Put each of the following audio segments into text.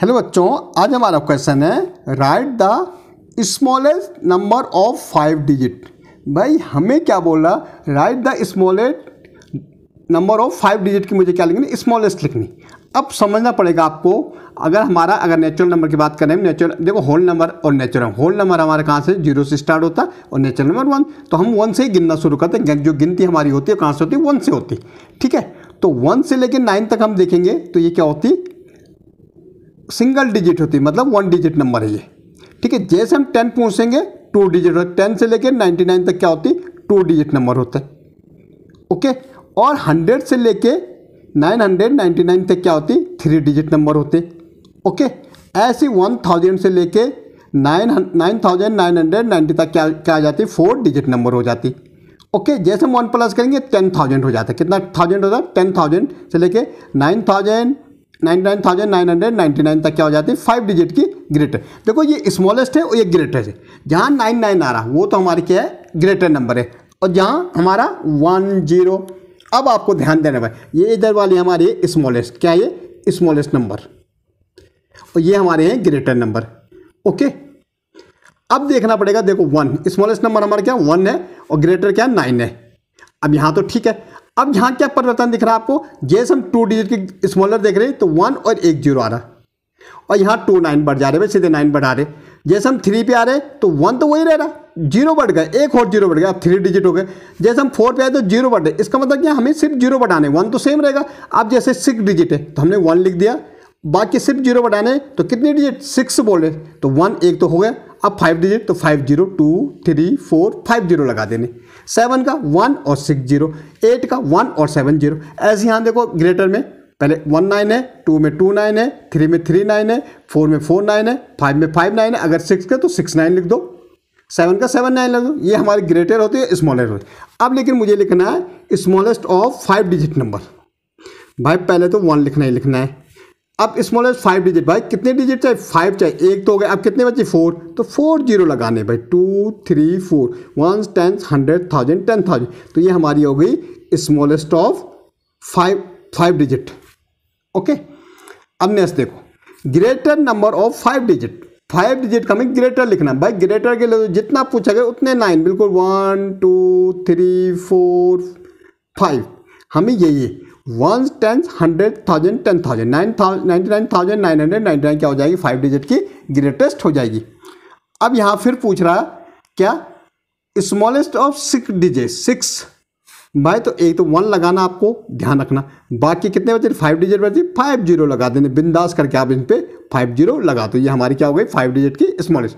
hello बच्चों आज हमारा क्वेश्चन है write the smallest number of five digit भाई हमें क्या बोल रहा write the smallest number of five digit की मुझे क्या लिखनी स्मॉलेस्ट लिखनी अब समझना पड़ेगा आपको अगर हमारा अगर नेचुरल नंबर की बात करें नेचुरल देखो होल नंबर और नेचुरल होल नंबर हमारे कहाँ से जीरो से स्टार्ट होता है और नेचुरल नंबर वन तो हम वन से ही गिनना शुरू करते हैं जो गिनती हमारी होती है कहाँ से होती है वन से होती ठीक है तो वन से लेकर नाइन तक हम देखेंगे तो ये क्या होती सिंगल डिजिट होती है मतलब वन डिजिट नंबर है ये ठीक है जैसे हम टेन पूछेंगे टू डिजिट होते टेन से लेकर नाइन्टी नाइन तक क्या होती टू डिजिट नंबर होते है ओके और हंड्रेड से लेके नाइन हंड्रेड नाइन्टी नाइन तक क्या होती थ्री डिजिट नंबर होते ओके ऐसे वन थाउजेंड से लेके nine nine thousand nine hundred ninety तक क्या क्या आ जाती फोर डिजिट नंबर हो जाती ओके जैसे हम वन प्लस करेंगे टेन थाउजेंड हो जाता है कितना थाउजेंड होता है टेन थाउजेंड से लेके नाइन थाउजेंड 99,999 तक क्या हो जाती है फाइव डिजिट की ग्रेटर देखो ये स्मॉलेस्ट है और ये ग्रेटेस्ट है जहाँ 99 आ रहा वो तो हमारे क्या है ग्रेटर नंबर है और जहाँ हमारा 10 अब आपको ध्यान देना भाई ये इधर वाली हमारी स्मॉलेस्ट क्या ये स्मॉलेस्ट नंबर और ये हमारे हैं ग्रेटर नंबर ओके अब देखना पड़ेगा देखो वन स्मॉलेस्ट नंबर हमारा क्या वन है और ग्रेटर क्या नाइन है अब यहाँ तो ठीक है अब यहाँ क्या परिवर्तन दिख रहा है आपको जैसे हम टू डिजिट के स्मॉलर देख रहे हैं तो वन और एक जीरो आ रहा है और यहाँ टू नाइन बढ़ जा रहे हैं सीधे नाइन बढ़ा रहे जैसे हम थ्री पे आ रहे तो वन तो वही रह रहा जीरो बढ़ गया एक और जीरो बढ़ गया अब थ्री डिजिट हो गए जैसे हम फोर पे आए तो जीरो बढ़ रहे इसका मतलब क्या हमें सिर्फ जीरो बढ़ाने वन तो सेम रहेगा अब जैसे सिक्स डिजिट है तो हमने वन लिख दिया बाकी सिर्फ जीरो बढ़ाने तो कितने डिजिट सिक्स बोल रहे तो वन एक तो हो गया अब फाइव डिजिट तो five zero two three four five zero लगा देने सेवन का वन और सिक्स जीरो एट का वन और सेवन जीरो ऐसे यहाँ देखो ग्रेटर में पहले वन नाइन है टू में टू नाइन है थ्री में थ्री नाइन है फोर में फोर नाइन है फाइव में फाइव नाइन है अगर सिक्स का तो सिक्स नाइन लिख दो सेवन का सेवन नाइन लिख दो ये हमारे ग्रेटर होते हैं स्मॉलेस्ट होते अब लेकिन मुझे लिखना है smallest of five digit number भाई पहले तो वन लिखना ही लिखना है अब स्मॉलेस्ट फाइव डिजिट भाई कितने डिजिट चाहिए फाइव चाहिए एक तो हो गया अब कितने बचे फोर तो फोर जीरो लगाने भाई two three four one ten hundred thousand ten thousand तो ये हमारी हो गई smallest of five five digit okay अब नेक्स्ट देखो greater number of five digit five digit का हमें ग्रेटर लिखना भाई ग्रेटर के लिए जितना पूछा गया उतने नाइन बिल्कुल one two three four five हमें यही है one tenth hundred thousand ten thousand nine ninety nine thousand nine hundred ninety nine क्या हो जाएगी फाइव डिजिट की ग्रेटेस्ट हो जाएगी अब यहाँ फिर पूछ रहा क्या smallest of six digit six भाई तो एक तो वन लगाना आपको ध्यान रखना बाकी कितने बचे फाइव डिजिट बचे फाइव जीरो लगा देने बिंदास करके आप इन पर फाइव जीरो लगा दो ये हमारी क्या हो गई फाइव डिजिट की smallest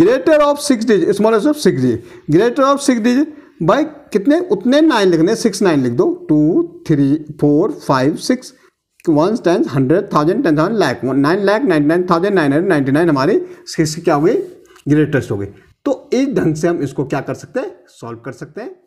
greater of six digit smallest of six digit greater of six digit बाई कितने उतने नाइन लिखने सिक्स नाइन लिख दो two three four five six one ten hundred thousand ten thousand lakh nine lakh ninety nine thousand nine hundred ninety nine हमारे six क्या हो गई ग्रेटेस्ट हो गई तो इस ढंग से हम इसको क्या कर सकते हैं सॉल्व कर सकते हैं